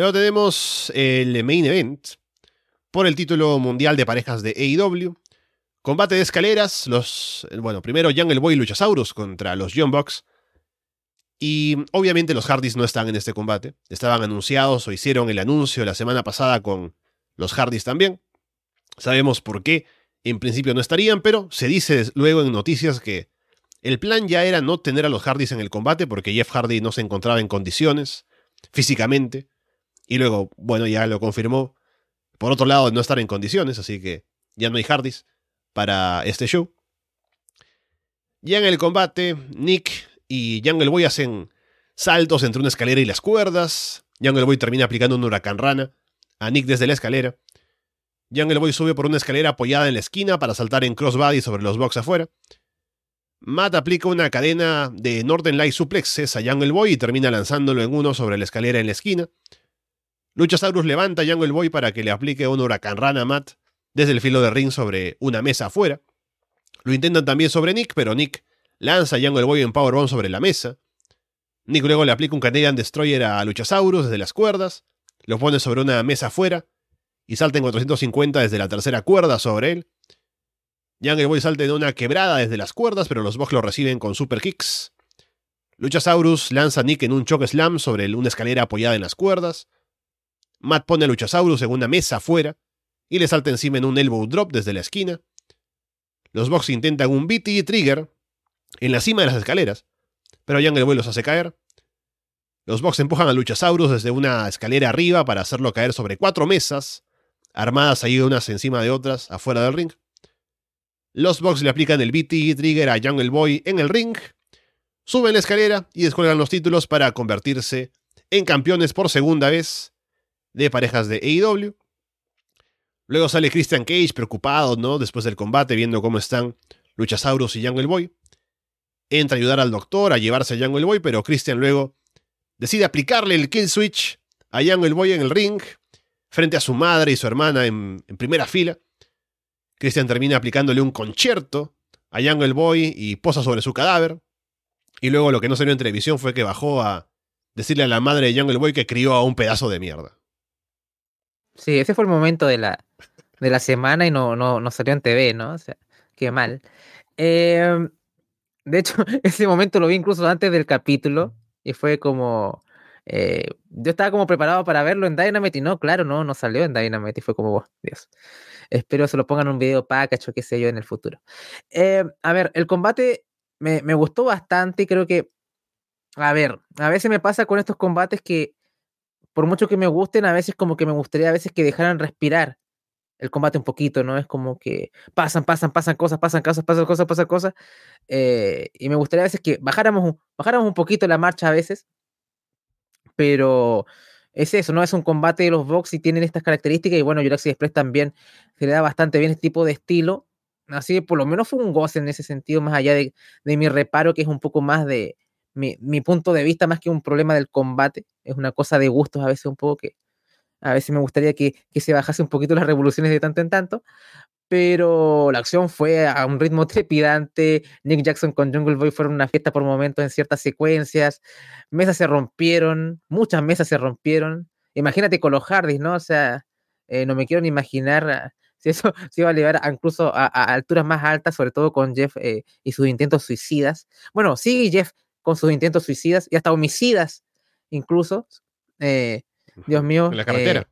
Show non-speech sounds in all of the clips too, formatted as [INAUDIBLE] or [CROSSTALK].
Luego tenemos el main event por el título mundial de parejas de AEW. Combate de escaleras, los, bueno, primero el Boy y Luchasaurus contra los Young Bucks. Y obviamente los Hardys no están en este combate. Estaban anunciados o hicieron el anuncio la semana pasada con los Hardys también. Sabemos por qué. En principio no estarían, pero se dice luego en noticias que el plan ya era no tener a los Hardys en el combate porque Jeff Hardy no se encontraba en condiciones físicamente. Y luego, bueno, ya lo confirmó. Por otro lado, no estar en condiciones, así que ya no hay Hardys para este show. Ya en el combate, Nick y Jungle Boy hacen saltos entre una escalera y las cuerdas. Jungle Boy termina aplicando un huracán rana a Nick desde la escalera. Jungle Boy sube por una escalera apoyada en la esquina para saltar en crossbody sobre los box afuera. Matt aplica una cadena de Northern Light suplexes a Jungle Boy y termina lanzándolo en uno sobre la escalera en la esquina. Luchasaurus levanta a Jungle Boy para que le aplique un huracán rana a Matt desde el filo de ring sobre una mesa afuera. Lo intentan también sobre Nick, pero Nick lanza a Jungle Boy en Powerbomb sobre la mesa. Nick luego le aplica un Canadian Destroyer a Luchasaurus desde las cuerdas, lo pone sobre una mesa afuera y salta en 450 desde la tercera cuerda sobre él. Jungle Boy salta en una quebrada desde las cuerdas, pero los Bucks lo reciben con super kicks. Luchasaurus lanza a Nick en un choke slam sobre una escalera apoyada en las cuerdas. Matt pone a Luchasaurus en una mesa afuera y le salta encima en un elbow drop desde la esquina. Los Box intentan un BT Trigger en la cima de las escaleras, pero Jungle Boy los hace caer. Los Box empujan a Luchasaurus desde una escalera arriba para hacerlo caer sobre cuatro mesas, armadas ahí unas encima de otras, afuera del ring. Los Box le aplican el BT Trigger a Jungle Boy en el ring, suben la escalera y descuelgan los títulos para convertirse en campeones por segunda vez de parejas de AEW. Luego sale Christian Cage preocupado, ¿no? Después del combate, viendo cómo están Luchasaurus y Jungle Boy. Entra a ayudar al doctor a llevarse a Jungle Boy, pero Christian luego decide aplicarle el kill switch a Jungle Boy en el ring, frente a su madre y su hermana en, en primera fila. Christian termina aplicándole un concierto a Jungle Boy y posa sobre su cadáver. Y luego lo que no salió en televisión fue que bajó a decirle a la madre de Jungle Boy que crió a un pedazo de mierda. Sí, ese fue el momento de la, semana y no, no, salió en TV, ¿no? O sea, qué mal. Em, de hecho, [LAUGHS] ese momento lo vi incluso antes del capítulo y fue como... Eh, yo estaba como preparado para verlo en Dynamite y no, claro, no, no salió en Dynamite y fue como, oh, Dios. Espero se lo pongan en un video package o qué sé yo en el futuro. Em, a ver, el combate me, me, gustó bastante y creo que, a ver, a veces me pasa con estos combates que por mucho que me gusten, a veces como que me gustaría a veces que dejaran respirar el combate un poquito, ¿no? Es como que pasan, pasan, pasan cosas, pasan cosas, pasan cosas, pasan cosas. Eh, y me gustaría a veces que bajáramos, bajáramos un poquito la marcha a veces. Pero es eso, ¿no? Es un combate de los box y tienen estas características. Y bueno, Jurassic Express también se le da bastante bien este tipo de estilo. Así que por lo menos fue un goce en ese sentido, más allá de, de mi reparo, que es un poco más de mi, punto de vista más que un problema del combate. Es una cosa de gustos a veces un poco que a veces me gustaría que, se bajase un poquito las revoluciones de tanto en tanto. Pero la acción fue a un ritmo [LAUGHS] trepidante. Nick Jackson con Jungle Boy fueron una fiesta por momentos en ciertas secuencias. Mesas se rompieron, muchas mesas se rompieron. Imagínate con los Hardys, ¿no? O sea, eh, no me quiero ni imaginar ah, [LAUGHS] si eso se iba a llevar incluso a, alturas más altas, sobre todo con Jeff eh, y sus intentos suicidas. Bueno, sí, Jeff con sus intentos suicidas y hasta homicidas, incluso. Eh, Dios mío. En la eh, carretera.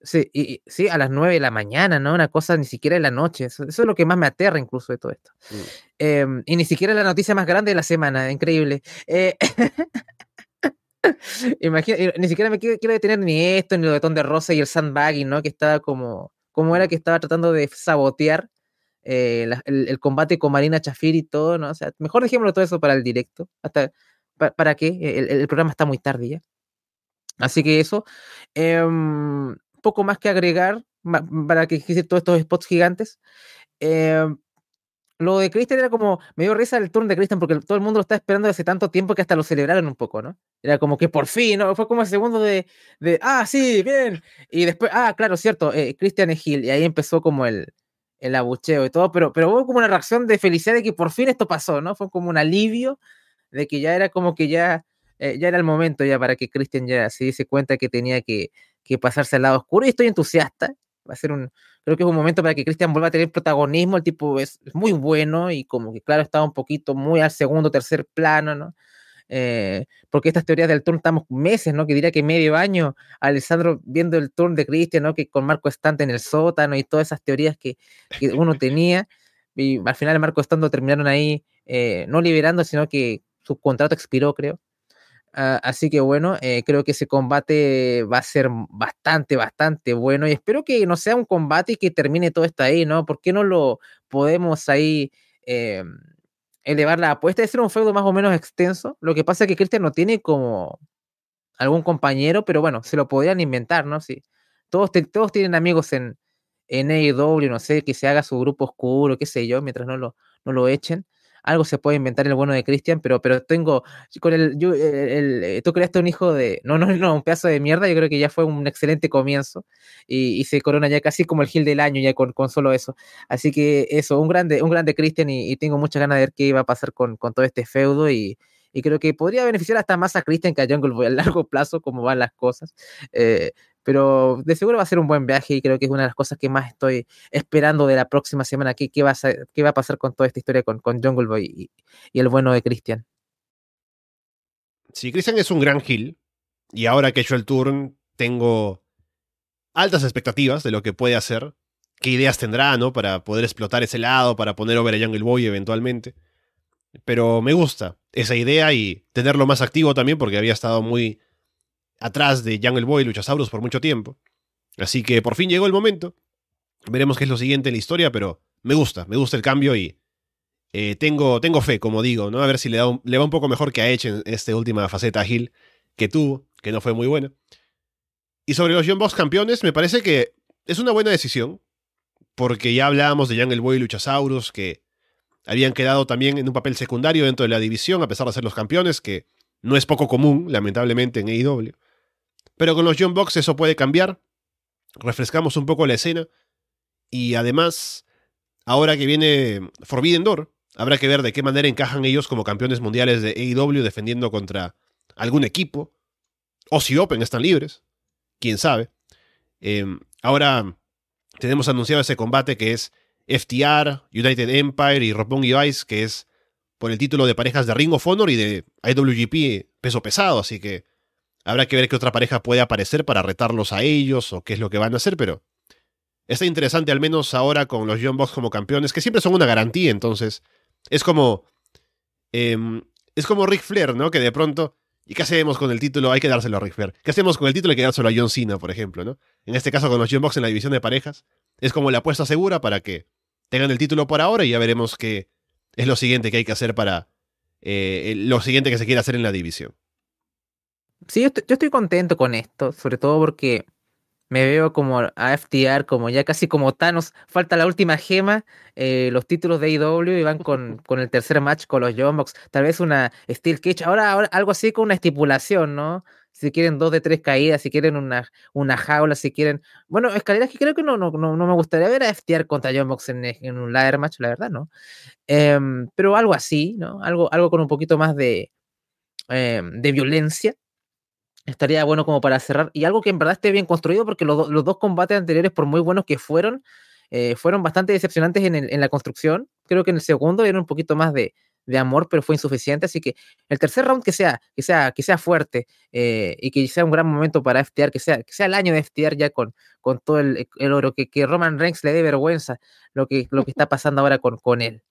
sí, y, sí, a las 9 de la mañana, ¿no? Una cosa ni siquiera en la noche. Eso, es lo que más me aterra incluso de todo esto. Mm. Em, y ni siquiera la noticia más grande de la semana, increíble. Eh, [LAUGHS] imagina, ni siquiera me quiero, quiero, detener ni esto, ni lo de Ton de Rosa y el sandbagging, ¿no? Que estaba como, como era que mm. estaba tratando de sabotear eh, el, combate con Marina Chafir y todo, ¿no? O sea, mejor dejémoslo todo eso para el directo. Hasta, ¿Para, que qué? E, el, programa está muy tarde ya. Así que eso. Em, poco más que agregar para que hiciese todos estos spots gigantes. Em, lo de Christian era como, me dio risa el turno de Christian porque todo el mundo lo está esperando hace tanto tiempo que hasta lo celebraron un poco, ¿no? Era como que por fin, ¿no? Fue como el segundo de, de ah, sí, bien. Y después, ah, claro, cierto, Cristian eh, Christian Hill. Y ahí empezó como el, el abucheo y todo, pero, pero hubo como una reacción de felicidad de que por fin esto pasó, ¿no? Fue como un alivio de que ya era como que ya, eh, ya era el momento ya para que Christian ya se diese cuenta que tenía que, que pasarse al lado oscuro y estoy entusiasta. Va a ser un, creo que es un momento para que Christian vuelva a tener protagonismo, el tipo es, es muy bueno y como que claro, estaba un poquito muy al segundo, tercer plano, ¿no? Eh, porque estas teorías del turn estamos meses, ¿no? Que diría que medio año, Alessandro viendo el turn de Cristian, ¿no? Que con Marco Estante en el sótano y todas esas teorías que, uno tenía, y al final Marco Estando terminaron ahí, eh, no liberando, sino que su contrato expiró, creo. Ah, así que bueno, eh, creo que ese combate va a ser bastante, bastante bueno y espero que no sea un combate y que termine todo esto ahí, ¿no? ¿Por qué no lo podemos ahí eh, elevar la apuesta. es ser un feudo más o menos extenso. Lo que pasa es que Christian no tiene como algún compañero, pero bueno, se lo podrían inventar, ¿no? Sí. Todos, todos tienen amigos en, en e no sé, que se haga su grupo oscuro, qué sé yo, mientras no lo, no lo echen algo se puede inventar el bueno de Cristian, pero, pero tengo, con el, eh, tú creaste un hijo de, no, no, [LAUGHS] no, un pedazo de mierda, yo creo que ya fue un excelente comienzo y, se corona ya casi como el Gil del año, ya con, con solo eso. Así que eso, un grande, un grande Cristian y, tengo muchas ganas de ver qué va a pasar con, con todo este feudo y, y creo que podría beneficiar hasta más a Cristian que a Jungle a largo plazo, como van las cosas. Eh, pero de seguro va a ser un buen viaje y creo que es una de las cosas que más estoy esperando de la próxima semana, qué, qué, va, a qué va a pasar con toda esta historia con, con Jungle Boy y, el bueno de Christian. Sí, Christian es un gran heel y ahora que he hecho el turn tengo altas expectativas de lo que puede hacer, qué ideas tendrá, ¿no? Para poder explotar ese lado, para poner over a Jungle Boy eventualmente. Pero me gusta esa idea y tenerlo más activo también porque había estado muy atrás de el Boy y Luchasaurus por mucho tiempo. Así que por fin llegó el momento. Veremos qué es lo siguiente en la historia, pero me gusta, me gusta el cambio y eh, tengo, tengo fe, como digo, ¿no? A ver si le, da le va un poco mejor que a Edge en esta última faceta Hill que tuvo, que no fue muy buena. Y sobre los John Boss campeones, me parece que es una buena decisión, porque ya hablábamos de el Boy y Luchasaurus, que habían quedado también en un papel secundario dentro de la división, a pesar de ser los campeones, que no es poco común, lamentablemente, en AEW. Pero con los John Box eso puede cambiar. Refrescamos un poco la escena. Y además, ahora que viene Forbidden Door, habrá que ver de qué manera encajan ellos como campeones mundiales de AEW defendiendo contra algún equipo. O si Open están libres. Quién sabe. Em, ahora tenemos anunciado ese combate que es FTR, United Empire y Roppongi Vice, que es por el título de parejas de Ring of Honor y de IWGP e peso pesado, así que Habrá que ver qué otra pareja puede aparecer para retarlos a ellos o qué es lo que van a hacer, pero está interesante al menos ahora con los John Box como campeones, que siempre son una garantía, entonces es como... Em, es como Ric Flair, ¿no? Que de pronto... ¿Y qué hacemos con el título? Hay que dárselo a Ric Flair. ¿Qué hacemos con el título? Hay que dárselo a John Cena, por ejemplo, ¿no? En este caso con los John Box en la división de parejas. Es como la apuesta segura para que tengan el título por ahora y ya veremos qué es lo siguiente que hay que hacer para... Eh, lo siguiente que se quiere hacer en la división sí, yo estoy, contento con esto, sobre todo porque me veo como a FTR, como ya casi como Thanos, falta la última gema, eh, los títulos de IW e y van [LAUGHS] con, el tercer match con los Young tal vez una Steel Cage, ahora, algo así con una estipulación, ¿no? Si quieren dos de tres caídas, si quieren una, una jaula, si quieren... Bueno, escaleras que creo que no, no, no, me gustaría ver a FTR contra Young en, un ladder match, la verdad, ¿no? Em, pero algo así, ¿no? Algo, algo con un poquito más de, em, de violencia, estaría bueno como para cerrar. Y algo que en verdad esté bien construido, porque los, los dos combates anteriores, por muy buenos que fueron, eh, fueron bastante decepcionantes en, en, la construcción. Creo que en el segundo era un poquito más de, amor, pero fue insuficiente. Así que el tercer round que sea, que sea, que sea fuerte eh, y que sea un gran momento para FTR, que sea, que sea el año de FTR ya con, con todo el, oro, que, que Roman Reigns le dé vergüenza lo que, lo que está pasando ahora con, con él.